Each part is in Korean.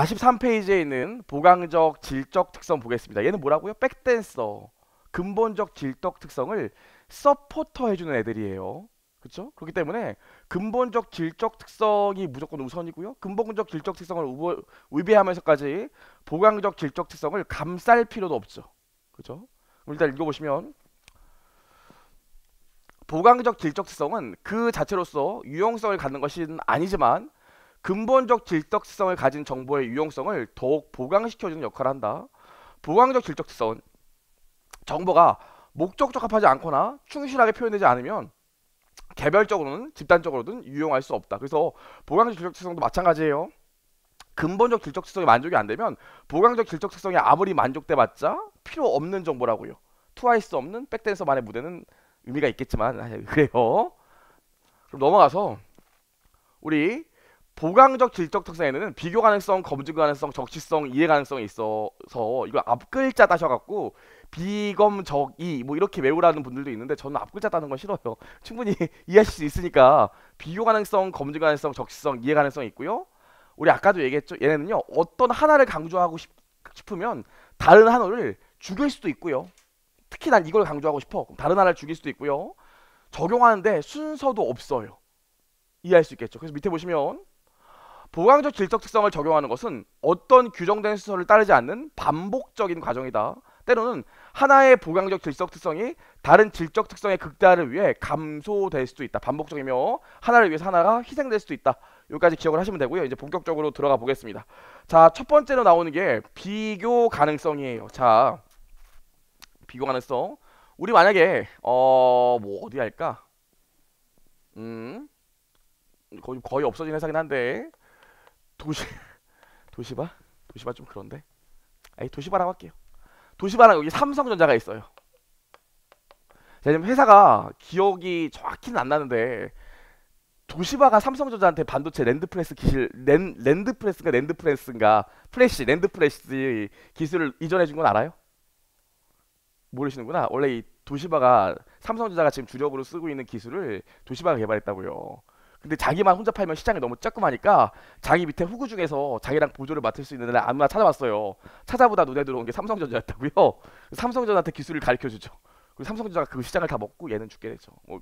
43페이지에 있는 보강적 질적 특성 보겠습니다. 얘는 뭐라고요? 백댄서. 근본적 질적 특성을 서포터 해주는 애들이에요. 그렇죠? 그렇기 때문에 근본적 질적 특성이 무조건 우선이고요. 근본적 질적 특성을 우 위배하면서까지 보강적 질적 특성을 감쌀 필요도 없죠. 그렇죠? 일단 읽어보시면 보강적 질적 특성은 그 자체로서 유용성을 갖는 것이 아니지만 근본적 질적성을 가진 정보의 유용성을 더욱 보강시켜주는 역할을 한다. 보강적 질적성은 정보가 목적적 합하지 않거나 충실하게 표현되지 않으면 개별적으로는 집단적으로든 유용할 수 없다. 그래서 보강적 질적성도 마찬가지예요. 근본적 질적성이 만족이 안 되면 보강적 질적성이 아무리 만족돼봤자 필요 없는 정보라고요. 트와이스 없는 백댄서만의 무대는 의미가 있겠지만 아, 그래요. 그럼 넘어가서 우리 보강적 질적 특성에는 비교 가능성, 검증 가능성, 적시성, 이해 가능성이 있어서 이걸 앞글자 따셔갖고 비검적이 뭐 이렇게 외우라는 분들도 있는데 저는 앞글자 따는 건 싫어요. 충분히 이해하실 수 있으니까 비교 가능성, 검증 가능성, 적시성, 이해 가능성이 있고요. 우리 아까도 얘기했죠. 얘네는요. 어떤 하나를 강조하고 싶, 싶으면 다른 하나를 죽일 수도 있고요. 특히 난 이걸 강조하고 싶어. 그럼 다른 하나를 죽일 수도 있고요. 적용하는데 순서도 없어요. 이해할 수 있겠죠. 그래서 밑에 보시면 보강적 질적 특성을 적용하는 것은 어떤 규정된 순서를 따르지 않는 반복적인 과정이다. 때로는 하나의 보강적 질적 특성이 다른 질적 특성의 극대화를 위해 감소될 수도 있다. 반복적이며 하나를 위해서 하나가 희생될 수도 있다. 여기까지 기억을 하시면 되고요. 이제 본격적으로 들어가 보겠습니다. 자, 첫 번째로 나오는 게 비교 가능성이에요. 자, 비교 가능성. 우리 만약에 어, 뭐 어디 할까? 음. 거의, 거의 없어진 회사긴 한데 도시 도시바? 도시바 좀 그런데. 아니 도시바라고 할게요. 도시바랑 여기 삼성전자가 있어요. 제가 지금 회사가 기억이 정확히는 안 나는데 도시바가 삼성전자한테 반도체 랜드프레스 기술 랜, 랜드프레스인가 랜드프레스인가 프레시 랜드프레시 기술을 이전해 준 건 알아요? 모르시는구나. 원래 이 도시바가 삼성전자가 지금 주력으로 쓰고 있는 기술을 도시바가 개발했다고요. 근데 자기만 혼자 팔면 시장이 너무 조끄마니까 자기 밑에 후구 중에서 자기랑 보조를 맡을 수 있는 애를 아무나 찾아봤어요. 찾아보다 눈에 들어온 게 삼성전자였다고요. 삼성전자한테 기술을 가르쳐 주죠. 그리고 삼성전자가 그 시장을 다 먹고 얘는 죽게 되죠. 뭐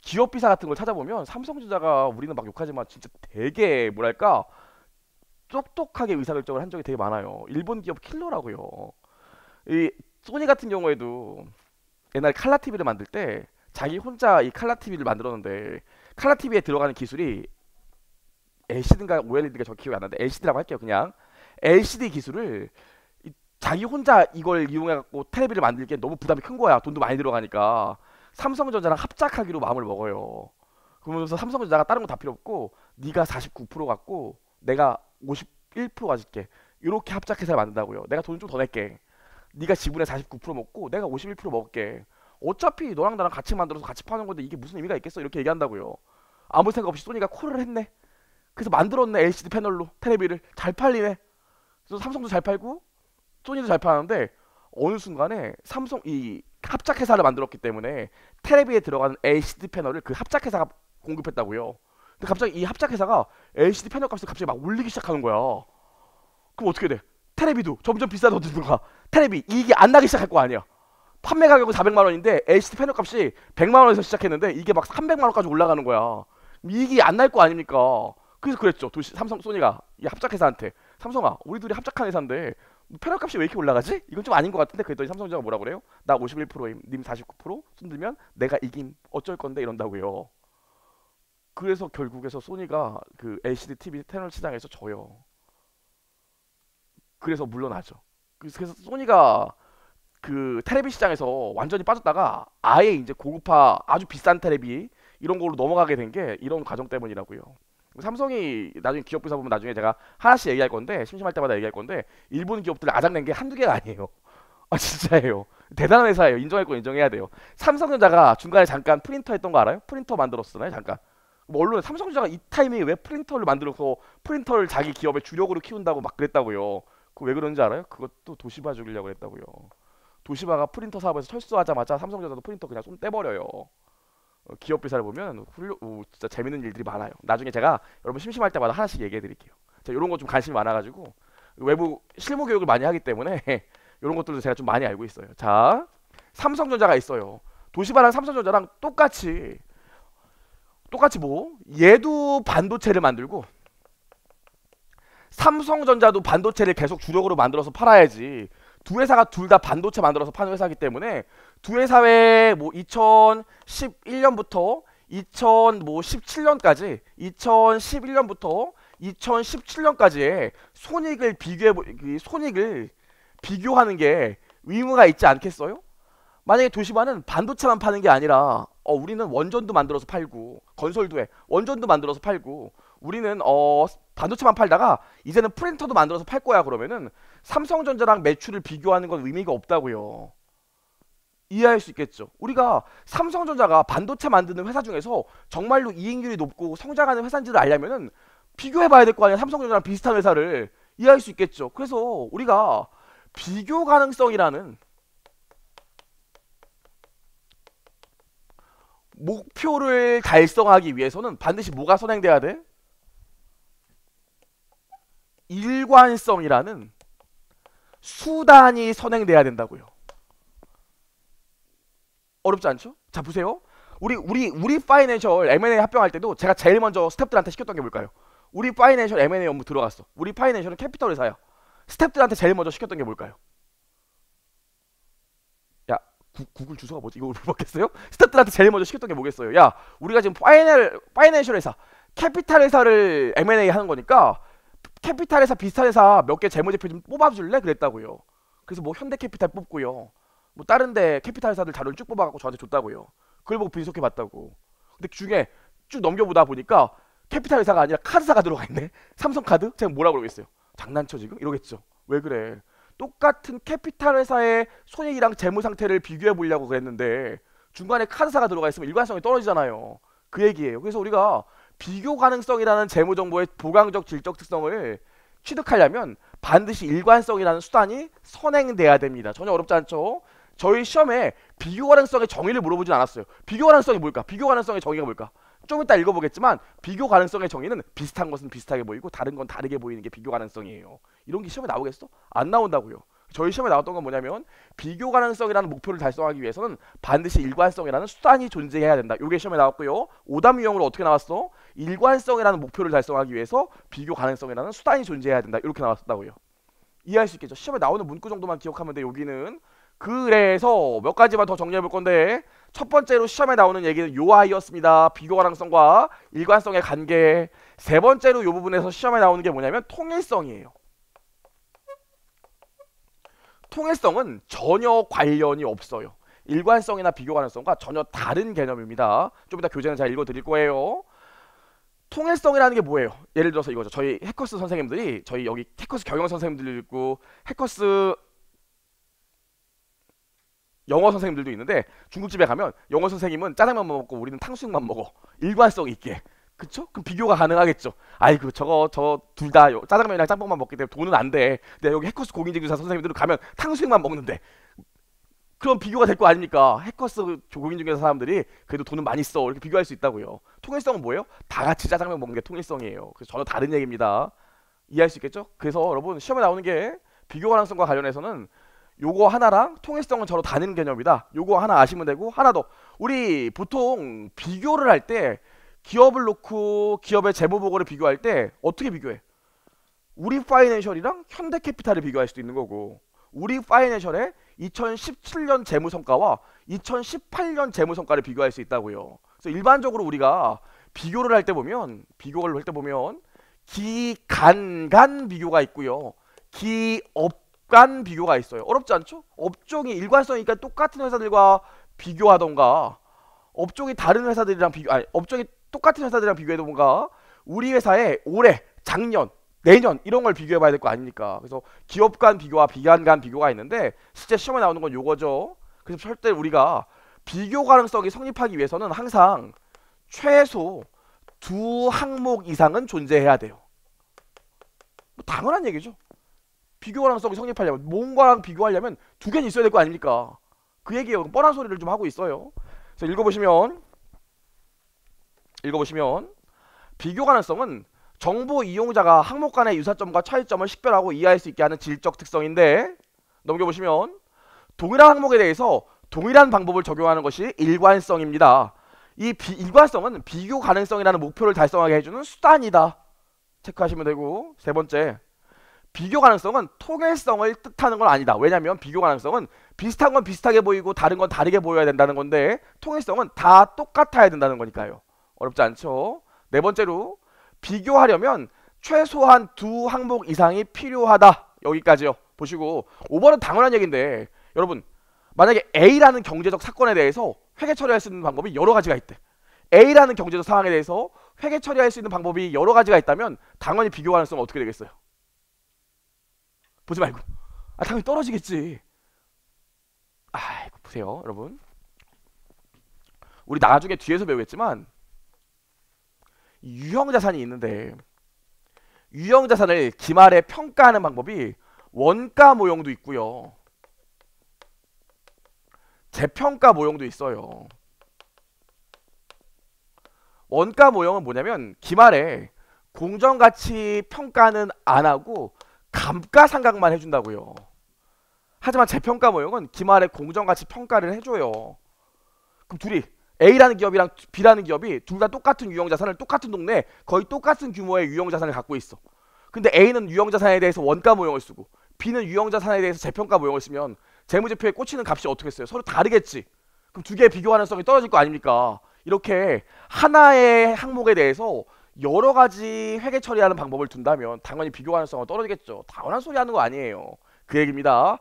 기업 비사 같은 걸 찾아보면 삼성전자가 우리는 막 욕하지만 진짜 되게 뭐랄까 똑똑하게 의사결정을 한 적이 되게 많아요. 일본 기업 킬러라고요. 이 소니 같은 경우에도 옛날 칼라 TV를 만들 때 자기 혼자 이 칼라 TV를 만들었는데 칼라 TV에 들어가는 기술이 LCD인가 OLED인가 저 기억이 안 나는데 LCD라고 할게요 그냥 LCD 기술을 자기 혼자 이걸 이용해갖고 테레비를 만들기엔 너무 부담이 큰 거야 돈도 많이 들어가니까 삼성전자랑 합작하기로 마음을 먹어요 그러면서 삼성전자가 다른 거 다 필요 없고 네가 49% 갖고 내가 51% 가질게 이렇게 합작해서 만든다고요 내가 돈 좀 더 낼게 네가 지분의 49% 먹고 내가 51% 먹을게 어차피 너랑 나랑 같이 만들어서 같이 파는 건데 이게 무슨 의미가 있겠어? 이렇게 얘기한다고요. 아무 생각 없이 소니가 콜을 했네. 그래서 만들었네 LCD 패널로 테레비를 잘 팔리네. 그래서 삼성도 잘 팔고 소니도 잘 파는데 어느 순간에 삼성 이 합작 회사를 만들었기 때문에 테레비에 들어가는 LCD 패널을 그 합작 회사가 공급했다고요. 근데 갑자기 이 합작 회사가 LCD 패널 값을 갑자기 막 올리기 시작하는 거야. 그럼 어떻게 돼? 테레비도 점점 비싸져지는 거야. 테레비 이익이 안 나기 시작할 거 아니야. 판매 가격은 400만 원인데 LCD 패널 값이 100만 원에서 시작했는데 이게 막 300만 원까지 올라가는 거야. 이익이 안 날 거 아닙니까? 그래서 그랬죠. 도시, 삼성 소니가 이 합작회사한테 삼성아 우리 둘이 합작한 회사인데 패널 뭐 값이 왜 이렇게 올라가지? 이건 좀 아닌 것 같은데 그랬더니 삼성전자가 뭐라 그래요? 나 51%임, 님49% 손들면 내가 이김 어쩔 건데 이런다고요. 그래서 결국에서 소니가 그 LCD TV 패널 시장에서 져요. 그래서 물러나죠. 그래서 소니가 그 테레비 시장에서 완전히 빠졌다가 아예 이제 고급화 아주 비싼 테레비 이런 걸로 넘어가게 된 게 이런 과정 때문이라고요. 삼성이 나중에 기업 분사 보면 나중에 제가 하나씩 얘기할 건데 심심할 때마다 얘기할 건데 일본 기업들 아작낸 게 한두 개가 아니에요. 아 진짜예요. 대단한 회사예요. 인정할 건 인정해야 돼요. 삼성전자가 중간에 잠깐 프린터 했던 거 알아요? 프린터 만들었었나요? 잠깐. 뭐 언론에 삼성전자가 이 타이밍에 왜 프린터를 만들어서 프린터를 자기 기업의 주력으로 키운다고 막 그랬다고요. 그 왜 그런지 알아요? 그것도 도시바 죽이려고 했다고요. 도시바가 프린터 사업에서 철수하자마자 삼성전자도 프린터 그냥 손 떼버려요. 어, 기업 비사를 보면 훌륭, 오, 진짜 재밌는 일들이 많아요. 나중에 제가 여러분 심심할 때마다 하나씩 얘기해 드릴게요. 자, 이런 거 좀 관심이 많아가지고 외부 실무 교육을 많이 하기 때문에 이런 것들도 제가 좀 많이 알고 있어요. 자, 삼성전자가 있어요. 도시바랑 삼성전자랑 똑같이 똑같이 뭐 얘도 반도체를 만들고 삼성전자도 반도체를 계속 주력으로 만들어서 팔아야지 두 회사가 둘 다 반도체 만들어서 파는 회사기 때문에 두 회사의 뭐 2011년부터 2017년까지 뭐 2011년부터 2017년까지의 손익을 비교해 손익을 비교하는 게 의무가 있지 않겠어요? 만약에 도시바는 반도체만 파는 게 아니라 어, 우리는 원전도 만들어서 팔고 건설도 해 원전도 만들어서 팔고 우리는 어 반도체만 팔다가 이제는 프린터도 만들어서 팔 거야 그러면은 삼성전자랑 매출을 비교하는 건 의미가 없다고요. 이해할 수 있겠죠. 우리가 삼성전자가 반도체 만드는 회사 중에서 정말로 이익률이 높고 성장하는 회사인지를 알려면은 비교해봐야 될 거 아니야. 삼성전자랑 비슷한 회사를 이해할 수 있겠죠. 그래서 우리가 비교 가능성이라는 목표를 달성하기 위해서는 반드시 뭐가 선행돼야 돼? 일관성이라는 수단이 선행돼야 된다고요. 어렵지 않죠? 자 보세요. 우리 우리 우리 파이낸셜 M&A 합병할 때도 제가 제일 먼저 스탭들한테 시켰던 게 뭘까요? 우리 파이낸셜 M&A 업무 들어갔어. 우리 파이낸셜은 캐피털 회사야. 스탭들한테 제일 먼저 시켰던 게 뭘까요? 야 구, 구글 주소가 뭐지? 이거 물어봤겠어요? 스탭들한테 제일 먼저 시켰던 게 뭐겠어요? 야 우리가 지금 파이낸 파이낸셜 회사 캐피탈 회사를 M&A 하는 거니까 캐피탈 회사 비슷한 회사 몇 개 재무제표 좀 뽑아줄래? 그랬다고요. 그래서 뭐 현대캐피탈 뽑고요. 뭐 다른 데 캐피탈 회사들 자료를 쭉 뽑아갖고 저한테 줬다고요. 그걸 보고 분석해봤다고. 근데 그 중에 쭉 넘겨보다 보니까 캐피탈 회사가 아니라 카드사가 들어가 있네. 삼성카드? 제가 뭐라 고 그러겠어요. 장난쳐 지금? 이러겠죠. 왜 그래? 똑같은 캐피탈 회사의 손익이랑 재무 상태를 비교해 보려고 그랬는데 중간에 카드사가 들어가 있으면 일관성이 떨어지잖아요. 그 얘기예요. 그래서 우리가 비교 가능성이라는 재무 정보의 보강적 질적 특성을 취득하려면 반드시 일관성이라는 수단이 선행돼야 됩니다. 전혀 어렵지 않죠? 저희 시험에 비교 가능성의 정의를 물어보진 않았어요. 비교 가능성이 뭘까? 비교 가능성의 정의가 뭘까? 좀 이따 읽어보겠지만 비교 가능성의 정의는 비슷한 것은 비슷하게 보이고 다른 건 다르게 보이는 게 비교 가능성이에요. 이런 게 시험에 나오겠어? 안 나온다고요. 저희 시험에 나왔던 건 뭐냐면 비교 가능성이라는 목표를 달성하기 위해서는 반드시 일관성이라는 수단이 존재해야 된다. 요게 시험에 나왔고요. 오답 유형으로 어떻게 나왔어? 일관성이라는 목표를 달성하기 위해서 비교 가능성이라는 수단이 존재해야 된다. 이렇게 나왔다고요. 이해할 수 있겠죠? 시험에 나오는 문구 정도만 기억하면 돼. 여기는 그래서 몇 가지만 더 정리해 볼 건데 첫 번째로 시험에 나오는 얘기는 요아이였습니다. 비교 가능성과 일관성의 관계. 세 번째로 요 부분에서 시험에 나오는 게 뭐냐면 통일성이에요. 통일성은 전혀 관련이 없어요. 일관성이나 비교 가능성과 전혀 다른 개념입니다. 좀 이따 교재는 잘 읽어드릴 거예요. 통일성이라는 게 뭐예요? 예를 들어서 이거죠. 저희 해커스 선생님들이 저희 여기 해커스 경영 선생님들도 있고 해커스 영어 선생님들도 있는데 중국집에 가면 영어 선생님은 짜장면 먹고 우리는 탕수육만 먹어. 일관성 있게. 그쵸? 그럼 비교가 가능하겠죠. 아이고 저거 저 둘 다 짜장면이랑 짬뽕만 먹기 때문에 돈은 안 돼. 내가 여기 해커스 공인제교사 선생님들은 가면 탕수육만 먹는데 그럼 비교가 될 거 아닙니까? 해커스 공인중교사 사람들이 그래도 돈은 많이 써 이렇게 비교할 수 있다고요. 통일성은 뭐예요? 다 같이 짜장면 먹는 게 통일성이에요. 그래서 전혀 다른 얘기입니다. 이해할 수 있겠죠? 그래서 여러분 시험에 나오는 게 비교 가능성과 관련해서는 요거 하나랑 통일성은 저로 다른 개념이다. 요거 하나 아시면 되고 하나 더 우리 보통 비교를 할때 기업을 놓고 기업의 재무 보고를 비교할 때 어떻게 비교해? 우리 파이낸셜이랑 현대캐피탈을 비교할 수도 있는 거고 우리 파이낸셜의 2017년 재무 성과와 2018년 재무 성과를 비교할 수 있다고요. 그래서 일반적으로 우리가 비교를 할 때 보면 비교를 할 때 보면 기간간 비교가 있고요. 기업간 비교가 있어요. 어렵지 않죠? 업종이 일관성이니까 똑같은 회사들과 비교하던가 업종이 다른 회사들이랑 비교 아니 업종이 똑같은 회사들이랑 비교해도 뭔가 우리 회사의 올해, 작년, 내년 이런 걸 비교해 봐야 될 거 아닙니까? 그래서 기업 간 비교와 기관 간 비교가 있는데 실제 시험에 나오는 건 요거죠. 그래서 절대 우리가 비교 가능성이 성립하기 위해서는 항상 최소 두 항목 이상은 존재해야 돼요. 뭐 당연한 얘기죠. 비교 가능성이 성립하려면 뭔가랑 비교하려면 두 개는 있어야 될 거 아닙니까? 그 얘기예요. 뻔한 소리를 좀 하고 있어요. 그래서 읽어보시면 읽어보시면 비교 가능성은 정보 이용자가 항목 간의 유사점과 차이점을 식별하고 이해할 수 있게 하는 질적 특성인데 넘겨보시면 동일한 항목에 대해서 동일한 방법을 적용하는 것이 일관성입니다. 이 비, 일관성은 비교 가능성이라는 목표를 달성하게 해주는 수단이다. 체크하시면 되고 세 번째 비교 가능성은 통일성을 뜻하는 건 아니다. 왜냐하면 비교 가능성은 비슷한 건 비슷하게 보이고 다른 건 다르게 보여야 된다는 건데 통일성은 다 똑같아야 된다는 거니까요. 어렵지 않죠. 네 번째로 비교하려면 최소한 두 항목 이상이 필요하다. 여기까지요. 보시고 5번은 당연한 얘기인데 여러분 만약에 A라는 경제적 사건에 대해서 회계 처리할 수 있는 방법이 여러 가지가 있대. A라는 경제적 상황에 대해서 회계 처리할 수 있는 방법이 여러 가지가 있다면 당연히 비교 가능성은 어떻게 되겠어요? 보지 말고 아 당연히 떨어지겠지. 아이고 보세요 여러분 우리 나중에 뒤에서 배우겠지만 유형자산이 있는데 유형자산을 기말에 평가하는 방법이 원가 모형도 있고요. 재평가 모형도 있어요. 원가 모형은 뭐냐면 기말에 공정가치 평가는 안 하고 감가상각만 해준다고요. 하지만 재평가 모형은 기말에 공정가치 평가를 해줘요. 그럼 둘이 A라는 기업이랑 B라는 기업이 둘 다 똑같은 유형 자산을 똑같은 동네 거의 똑같은 규모의 유형 자산을 갖고 있어. 근데 A는 유형 자산에 대해서 원가 모형을 쓰고 B는 유형 자산에 대해서 재평가 모형을 쓰면 재무제표에 꽂히는 값이 어떻게 써요? 서로 다르겠지. 그럼 두 개의 비교 가능성이 떨어질 거 아닙니까? 이렇게 하나의 항목에 대해서 여러 가지 회계 처리하는 방법을 둔다면 당연히 비교 가능성은 떨어지겠죠. 당연한 소리 하는 거 아니에요. 그 얘기입니다.